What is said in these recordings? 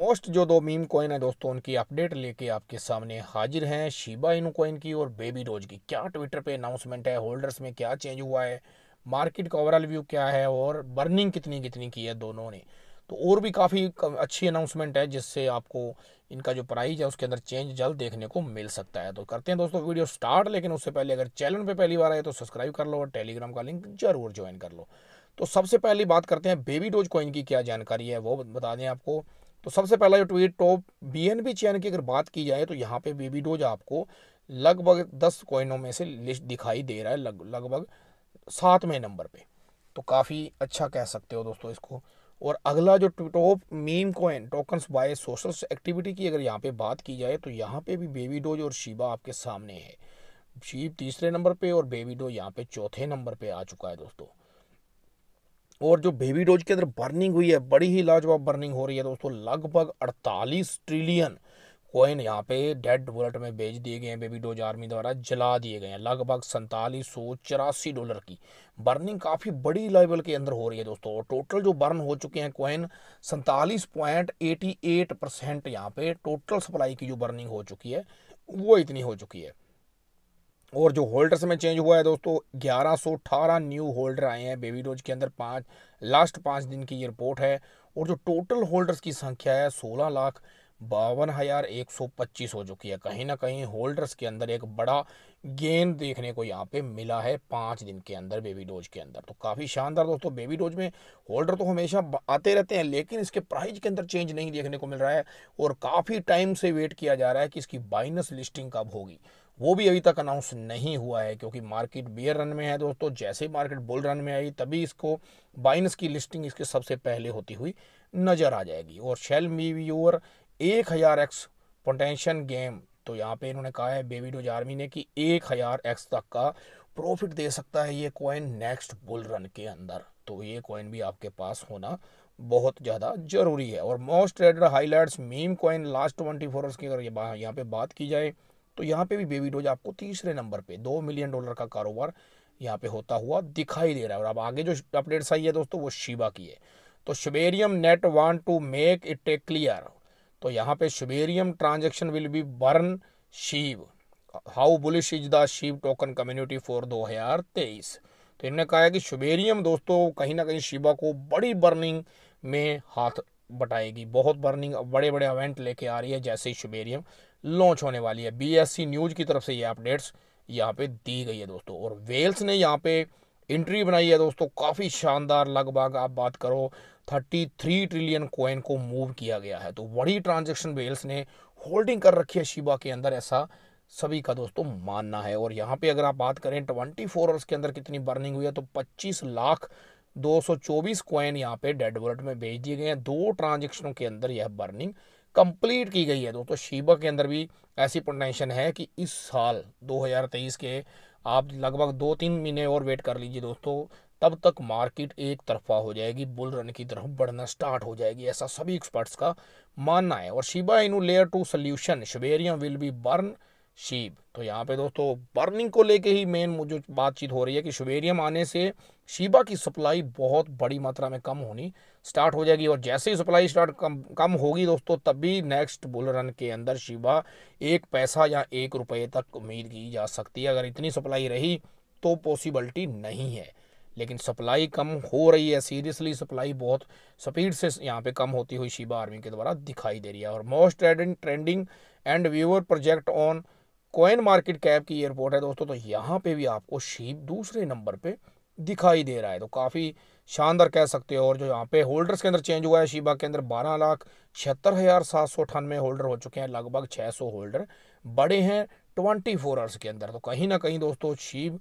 most जो दो meme coin है दोस्तों उनकी अपडेट लेके आपके सामने हाजिर हैं शिबा इन कॉइन की और बेबी रोज की क्या ट्विटर पे अनाउंसमेंट है होल्डर्स में क्या चेंज हुआ है मार्केट का ओवरऑल व्यू क्या है और बर्निंग कितनी कितनी की है दोनों ने तो और भी काफ़ी अच्छी अनाउंसमेंट है जिससे आपको इनका जो प्राइज है उसके अंदर चेंज जल्द देखने को मिल सकता है तो करते हैं दोस्तों वीडियो स्टार्ट लेकिन उससे पहले अगर चैनल पर पहली बार आए तो सब्सक्राइब कर लो और टेलीग्राम का लिंक जरूर ज्वाइन कर लो तो सबसे पहली बात करते हैं बेबी डोज कॉइन की क्या जानकारी है वो बता दें आपको तो सबसे पहला जो tweet top B N B chain की अगर बात की जाए तो यहाँ पे बेबी डोज आपको लगभग दस कॉइनों में से लिस्ट दिखाई दे रहा है लग लगभग सातवें नंबर पे तो काफ़ी अच्छा कह सकते हो दोस्तों इसको और अगला जो top meme coin tokens by social activity की अगर यहाँ पे बात की जाए तो यहाँ पे भी बेबी डोज और शिबा आपके सामने है शीप तीसरे नंबर पे और बेबी डोज यहाँ पे चौथे नंबर पे आ चुका है दोस्तों और जो बेबी डोज के अंदर बर्निंग हुई है बड़ी ही लाजवाब बर्निंग हो रही है दोस्तों लगभग 48 ट्रिलियन कोइन यहाँ पे डेड बुलेट में भेज दिए गए हैं बेबी डोज आर्मी द्वारा जला दिए गए हैं लगभग सैंतालीस सौ चौरासी डॉलर की बर्निंग काफ़ी बड़ी लेवल के अंदर हो रही है दोस्तों और टोटल जो बर्न हो चुके हैं कोइन सैंतालीस पॉइंट एटी एट परसेंट यहाँ पे टोटल सप्लाई की जो बर्निंग हो चुकी है वो इतनी हो चुकी है और जो होल्डर्स में चेंज हुआ है दोस्तों ग्यारह सौ अठारह न्यू होल्डर आए हैं बेबी डोज के अंदर पाँच लास्ट पाँच दिन की ये रिपोर्ट है और जो टोटल होल्डर्स की संख्या है सोलह लाख बावन हज़ार एक सौ पच्चीस हो चुकी है कहीं ना कहीं होल्डर्स के अंदर एक बड़ा गेंद देखने को यहाँ पे मिला है पाँच दिन के अंदर बेबी डोज के अंदर तो काफ़ी शानदार दोस्तों बेबी डोज में होल्डर तो हमेशा आते रहते हैं लेकिन इसके प्राइस के अंदर चेंज नहीं देखने को मिल रहा है और काफ़ी टाइम से वेट किया जा रहा है कि इसकी बाइनस लिस्टिंग कब होगी वो भी अभी तक अनाउंस नहीं हुआ है क्योंकि मार्केट बियर रन में है दोस्तों जैसे ही मार्केट बुल रन में आई तभी इसको बाइनस की लिस्टिंग इसके सबसे पहले होती हुई नज़र आ जाएगी और शेल मी ओवर एक हज़ार एक्स पोटेंशन गेम तो यहाँ पे इन्होंने कहा है बेबी डोज आर्मी ने कि एक हज़ार एक्स तक का प्रॉफिट दे सकता है ये कॉइन नेक्स्ट बुल रन के अंदर तो ये कॉइन भी आपके पास होना बहुत ज़्यादा ज़रूरी है और most trader highlights meme coin last twenty four hours की अगर यहाँ पे बात की जाए तो यहाँ पे भी बेबी डोज आपको तीसरे नंबर पे दो मिलियन डॉलर का कारोबार यहाँ पे होता हुआ दिखाई दे रहा है और अब आगे जो अपडेट्स आई है दोस्तों वो शिबा की है तो Shibarium net want to make it a clear तो यहाँ पे Shibarium transaction will be burn Shib how bullish is the Shib token community for दो हजार तेईस तो इन्होंने कहा है कि शुबेरियम दोस्तों कहीं ना कहीं शिबा को बड़ी बर्निंग में हाथ बटाएगी बहुत बर्निंग बड़े बड़े इवेंट लेके आ रही है जैसे ही शुबेरियम लॉन्च होने वाली है बीएससी न्यूज की तरफ से ये अपडेट्स यहाँ पे दी गई है दोस्तों और वेल्स ने यहाँ पे एंट्री बनाई है दोस्तों काफ़ी शानदार लगभग आप बात करो 33 ट्रिलियन कॉइन को मूव किया गया है तो बड़ी ट्रांजेक्शन वेल्स ने होल्डिंग कर रखी है शिबा के अंदर ऐसा सभी का दोस्तों मानना है और यहाँ पे अगर आप बात करें ट्वेंटी फोर आवर्स के अंदर कितनी बर्निंग हुई है तो पच्चीस लाख दो सौ चौबीस कॉइन यहाँ पे डेड वॉलेट में भेज दिए गए हैं दो ट्रांजेक्शनों के अंदर यह बर्निंग कंप्लीट की गई है दोस्तों शीबा के अंदर भी ऐसी पोटेंशन है कि इस साल 2023 के आप लगभग दो तीन महीने और वेट कर लीजिए दोस्तों तब तक मार्केट एक तरफा हो जाएगी बुल रन की तरफ बढ़ना स्टार्ट हो जाएगी ऐसा सभी एक्सपर्ट्स का मानना है और Shiba Inu layer two solution Shibarium will be burn Shib तो यहाँ पे दोस्तों बर्निंग को लेके ही मेन जो बातचीत हो रही है कि शुबेरियम आने से शीबा की सप्लाई बहुत बड़ी मात्रा में कम होनी स्टार्ट हो जाएगी और जैसे ही सप्लाई स्टार्ट कम कम होगी दोस्तों तभी नेक्स्ट बुल रन के अंदर शीबा एक पैसा या एक रुपये तक उम्मीद की जा सकती है अगर इतनी सप्लाई रही तो पॉसिबिलिटी नहीं है लेकिन सप्लाई कम हो रही है सीरियसली सप्लाई बहुत स्पीड से यहाँ पे कम होती हुई शिबा आर्मी के द्वारा दिखाई दे रही है और most trending and viewer project on coin market cap की एयरपोर्ट है दोस्तों तो यहाँ पे भी आपको शीप दूसरे नंबर पे दिखाई दे रहा है तो काफ़ी शानदार कह सकते हो और जो यहाँ पे होल्डर्स के अंदर चेंज हुआ है शीबा के अंदर बारह लाख छिहत्तर हज़ार सात सौ अठानवे होल्डर हो चुके हैं लगभग छः सौ होल्डर बड़े हैं ट्वेंटी फोर आवर्स के अंदर तो कहीं ना कहीं दोस्तों शीब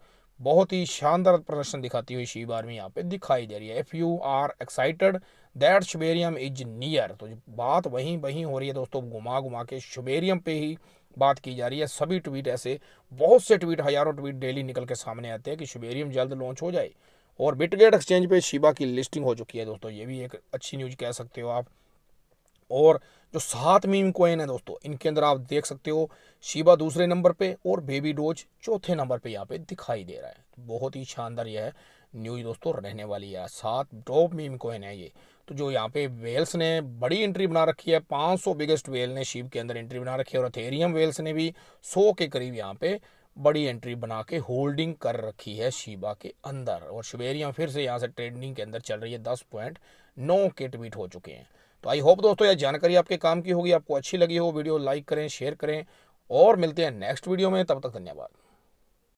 बहुत ही शानदार प्रदर्शन दिखाती हुई शीब आर्मी यहाँ पे दिखाई दे रही है if you are excited that Shibarium is near तो बात वहीं वहीं हो रही है दोस्तों घुमा घुमा के शुबेरियम पे ही बात की जा रही है सभी ट्वीट ऐसे बहुत से ट्वीट हज़ारों ट्वीट डेली निकल के सामने आते हैं कि शुबेरियम जल्द लॉन्च हो जाए और बिटगेट एक्सचेंज पे शिबा की लिस्टिंग हो चुकी है दोस्तों ये भी एक अच्छी न्यूज़ कह सकते हो आप और जो सात मीम कोइन है दोस्तों इनके अंदर आप देख सकते हो शिबा दूसरे नंबर पे और बेबी डोज चौथे नंबर पे यहाँ पे दिखाई दे रहा है बहुत ही शानदार यह न्यूज दोस्तों रहने वाली है सात टॉप मीम कोइन है ये तो जो यहाँ पे वेल्स ने बड़ी एंट्री बना रखी है 500 बिगेस्ट वेल ने शिप के अंदर एंट्री बना रखी है और अथेरियम वेल्स ने भी 100 के करीब यहाँ पे बड़ी एंट्री बना के होल्डिंग कर रखी है शिबा के अंदर और शिवेरिया फिर से यहाँ से ट्रेडिंग के अंदर चल रही है दस पॉइंट नौ के ट्वीट हो चुके हैं तो आई होप दोस्तों यह जानकारी आपके काम की होगी आपको अच्छी लगी हो वीडियो लाइक करें शेयर करें और मिलते हैं नेक्स्ट वीडियो में तब तक धन्यवाद